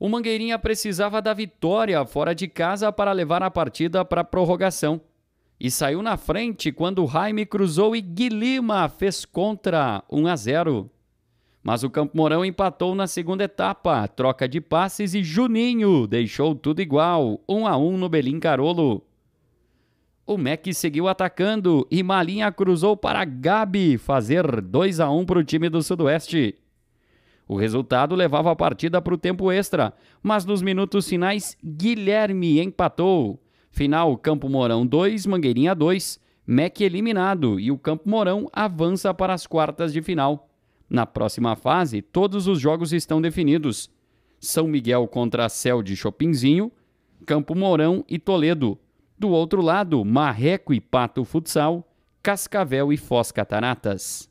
O Mangueirinha precisava da vitória fora de casa para levar a partida para a prorrogação. E saiu na frente quando Jaime cruzou e Guilima fez contra 1 a 0. Mas o Campo Mourão empatou na segunda etapa, troca de passes e Juninho deixou tudo igual, 1 a 1 no Belim Carolo. O Mac seguiu atacando e Malinha cruzou para Gabi fazer 2 a 1 para o time do Sudoeste. O resultado levava a partida para o tempo extra, mas nos minutos finais, Guilherme empatou. Final: Campo Mourão 2, Mangueirinha 2, MEC eliminado e o Campo Mourão avança para as quartas de final. Na próxima fase, todos os jogos estão definidos. São Miguel contra Céu de Chopinzinho, Campo Mourão e Toledo. Do outro lado, Marreco e Pato Futsal, Cascavel e Foz Cataratas.